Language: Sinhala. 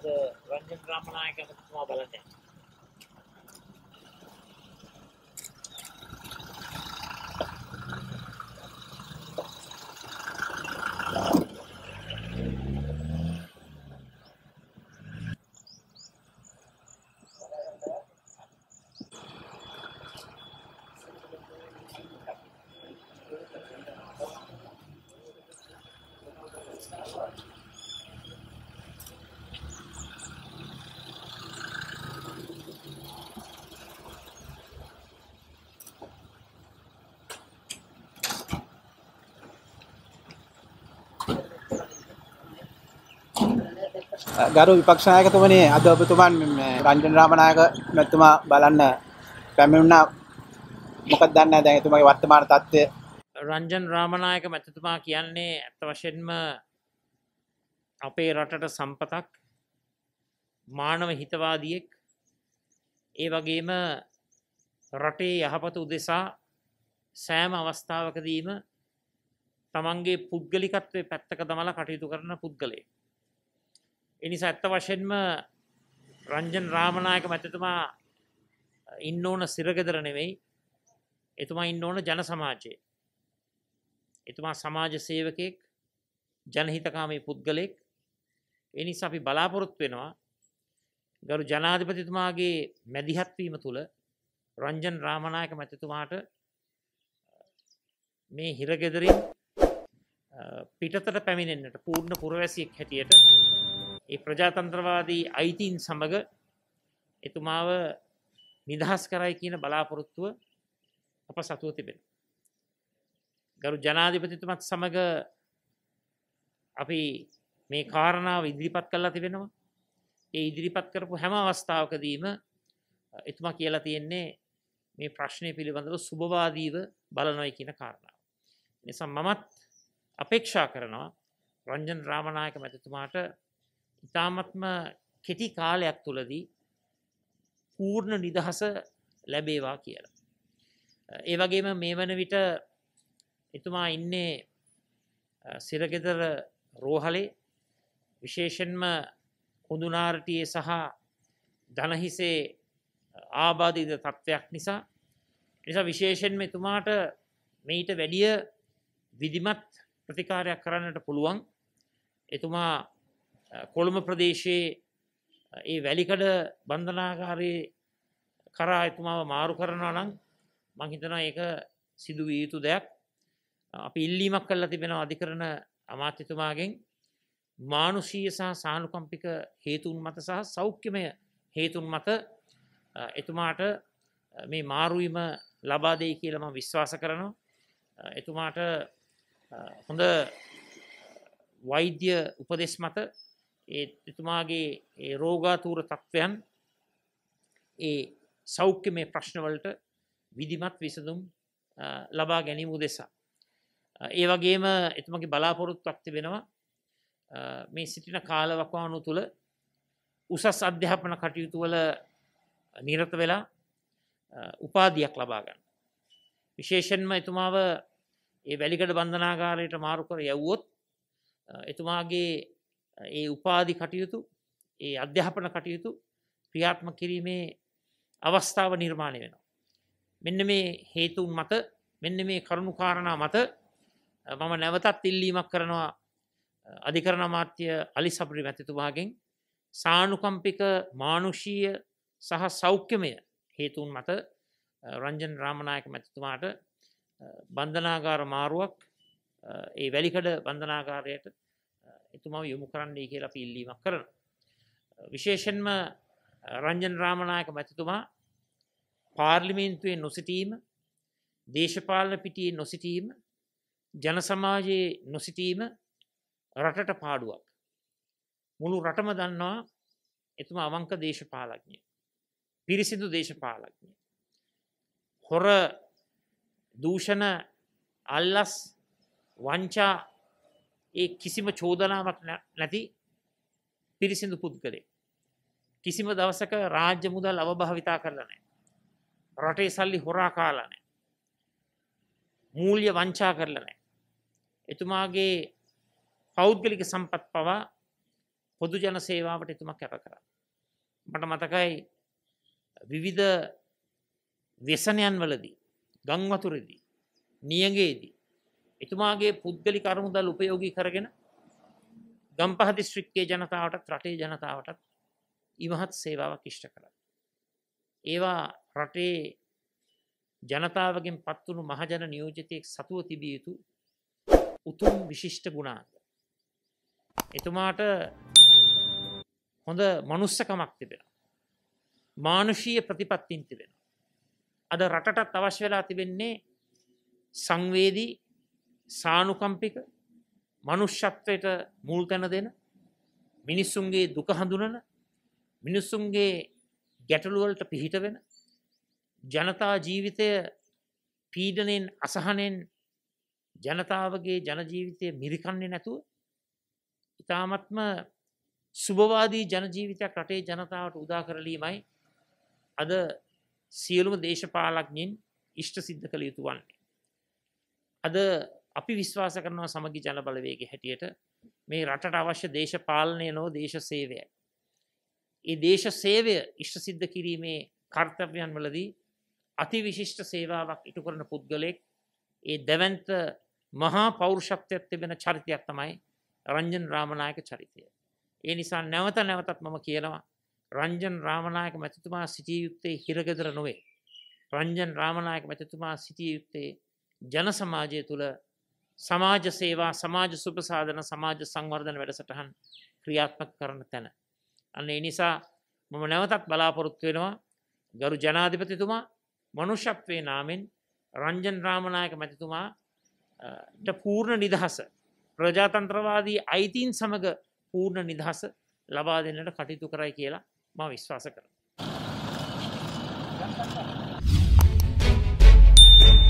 ಅದು ರಂಜನ್ ರಾಮನಾಯಕ ಮತ್ತು ಉಮಾ ಬಲಂದೆ ගරු විපක්ෂනායකතුමනේ අද ඔබතුමන් රංජන රාමනායක මැතිතුමා බලන්න පැමිණුණා මොකක්ද දන්නේ දැන් එතුමාගේ වර්තමාන තත්ත්වය රංජන් රාමනායක මැතිතුමා කියන්නේ ඇත්ත වශයෙන්ම අපේ රටට සම්පතක් මානව හිතවාදියෙක් ඒ වගේම රටේ යහපත උදෙසා සෑම අවස්ථාවකදීම තමන්ගේ පුද්ගලිකත්වය පැත්තක දමලා කටයුතු කරන පුද්ගලයෙක් එනි සත්ත වශයෙන්ම රංජන් රාමණයක මැතතුමා ඉන්න ඕන සිරගෙදර නෙවෙයි එතුමා ඉන්න ඕන ජන සමාජයේ එතුමා සමාජ සේවකයෙක් ජනහිතකාමී පුද්ගලෙක් එනිසා අපි බලාපොරොත්තු වෙනවා ගරු ජනාධිපතිතුමාගේ මැදිහත්වීම තුළ රංජන් රාමණයක මැතිතුමාට මේ හිරගෙදරින් පිටතට පැමිණෙන්න්නට පූර්ණ පුරවැසියෙක් හැටියට ඒ ප්‍රජාතන්ත්‍රවාදී අයිතීන් සමඟ එතුමාව නිදහස් කරයි කියන බලාපොරොත්තුව අප සතුව තිබෙන. ගරු ජනාධිපතිතුමත් සමඟ අපි මේ කාරණාව ඉදිරිපත් කරලා තිබෙනවා ඒ ඉදිරිපත් කරපු හැම අවස්ථාවකදීම එතුමා කියලා තියෙන්නේ මේ ප්‍රශ්නය පිළිබඳව සුභවාදීව බලනොයි කියන කාරණාව. නිසා මමත් අපේක්ෂා කරනවා රංජන් රාමණයක මැතිතුමාට ඉතාමත්ම කෙටි කාලයක් තුළදී පූර්ණ නිදහස ලැබේවා කියලා. ඒ වගේම මේ වන විට එතුමා ඉන්නේ සිරගෙදර රෝහලේ විශේෂෙන්ම හොඳුනාරටයේ සහ ධනහිසේ ආබාධීද තත්ත්වයක් නිසා නිසා විශේෂෙන්ම එතුමාට මීට වැඩිය විදිමත් ප්‍රතිකාරයක් කරන්නට පුළුවන් එතුමා කොළඹ ප්‍රදේශයේ ඒ වැලිකඩ බන්ධනාකාරයේ කරා එතුමාව මාරු කරනවා නම් මං හිතනවා ඒක සිදු විය යුතු දෙයක් අපි ඉල්ලීමක් කරලා තිබෙනවා අධිකරණ අමාත්‍යතුමාගෙන් මානුෂීය සහ සානුකම්පික හේතුන් මත සහ සෞඛ්‍යමය හේතුන් මත එතුමාට මේ මාරුවීම ලබා දෙයි කියලා මම විශ්වාස කරනවා එතුමාට හොඳ වෛද්‍ය උපදෙස් මත එතුමාගේ රෝගාතූර තත්ත්වයන් ඒ සෞඛ්‍ය මේ ප්‍රශ්නවලට විදිමත් විසඳුම් ලබා ගැනීම උදෙසා. ඒ වගේම එතුමගේ බලාපොරොත් වක්ති වෙනවා මේ සිටින කාලවකවානු තුළ උසස් අධ්‍යාපන කටයුතුවල නිරත වෙලා උපාධයක් ලබාගන්න. විශේෂෙන්ම එතුමාව ඒ වැලිකට බන්ධනාගාරයට මාරුකර යවුවොත් එතුමාගේ ඒ උපාදි කටයුතු ඒ අධ්‍යාපන කටයුතු ක්‍රියාත්ම කිරීමේ අවස්ථාව නිර්මාණය වෙනවා. මෙන්න මේ හේතුන් මත මෙන්න මේ කරුණු කාරණා මත මම නැවතත් ඉල්ලීමක් කරනවා අධිකරණ මාත්‍ය අලි සබරි මැතිතුමාගෙන් සානුකම්පික මානුෂීය සහ සෞඛ්‍යමය හේතුන් මත රංජන් රාමණයක මැතිතුමාට බන්ධනාගාර මාරුවක් ඒ වැලිකඩ බන්ධනාගාරයට එතුමා යොමු කරන්නේ කියලා පිල්ලීමක් කරන. විශේෂෙන්ම රංජන් රාමණයක මැතිතුමා පාර්ලිමේන්තුවෙන් නොසිටීම දේශපාලන පිටියේ නොසිටීම ජනසමාජයේ නොසිටීම රටට පාඩුවක්. මුළු රටම දන්නවා එතුමා අවංක දේශපාලඥය. පිරිසිදු දේශපාලඥය. හොර දූෂණ අල්ලස් වංචා ඒ කිසිම චෝදනාවක් නැති පිරිසිදු පුද්ගලේ. කිසිම දවසක රාජ්‍ය මුදල් අවභාවිතා කරලනෑ. රටේ සල්ලි හොරා කාලනෑ. මූල්්‍ය වංචා කරලනෑ. එතුමාගේ පෞද්ගලික සම්පත් පවා පොදු ජන සේවාවට එතුමක් කැප කර. මට මතකයි විවිධ වෙසනයන් වලදී ගංවතුරදී නියගේදී එතුමාගේ පුද්ගලි කරුමුදල් උපයෝගී කරගෙන ගම්පහ දිස්ත්‍රික්කේ ජනතාවටත් රටේ ජනතාවටත් ඉමහත් සේවාවක් ඉෂ්ට කළ. ඒවා රටේ ජනතාවගෙන් පත්වුණු මහජන නියෝජතයෙක් සතුව තිබිය යුතු උතුම් විශිෂ්ට ගුණාන්ද. එතුමාට හොඳ මනුස්සකමක් තිබෙන. මානුෂීය ප්‍රතිපත්තින් තිබෙන. අද රටටත් අවශ්‍ය වෙලා තිබෙන්නේ සංවේදී සානුකම්පික මනුෂ්‍යත්වයට මුල් තැන දෙන මිනිස්සුන්ගේ දුක හඳුනන මිනිස්සුන්ගේ ගැටලුවලට පිහිට වෙන ජනතා ජීවිතය පීඩනෙන් අසහනෙන් ජනතාවගේ ජනජීවිතය මිරිකන්නේ නැතුව ඉතාමත්ම සුභවාදී ජනජීවිතයක් රටේ ජනතාවට උදා කරලීමයි අද සියලුම දේශපාලක්ඥින් ඉෂ්ට සිද්ධ කළ යුතු වන්නේ. අද අපි විශ්වාස කරනවා සමගි ජන බලවේග හැටියට මේ රටට අවශ්‍ය දේශපාලනය නෝ දේශ සේවයයි. ඒ දේශ සේවය ඉෂ්ට සිද්ධ කිරීමේ කර්තව්‍යන් වලදී අති විශිෂ්ට සේවාවක් ඉටු කරන පුද්ගලෙක් ඒ දැවන්ත මහා පෞරුෂක්තයක් තිබෙන චරිතයක් තමයි රංජන් රාමනායක චරිතය. ඒ නිසා නැවත නැවතත් මම කියනවා රංජන් රාමනායක මැතිතුමා සිටිය යුත්තේ හිරගෙදර නොවේ. රංජන් රාමනායක මැතිතුමා සිටිය යුත්තේ ජන සමාජය තුළ සමාජ සේවා සමාජ සුපසාධන සමාජ සංවර්ධන වැඩසටහන් ක්‍රියාත්මක කරන තැන. අන්න එනිසා මම නැවතත් බලාපොරොත්තු වෙනවා ගරු ජනාධිපතිතුමා මනුෂ්‍යත්වේ නාමෙන් රංජන් රාමණයක මැතිතුමාට පූර්ණ නිදහස ප්‍රජාතන්ත්‍රවාදී අයිතින් සමඟ පූර්ණ නිදහස ලබා දෙන්නට කටයුතු කරයි කියලා ම විශ්වාස කර. Thank you.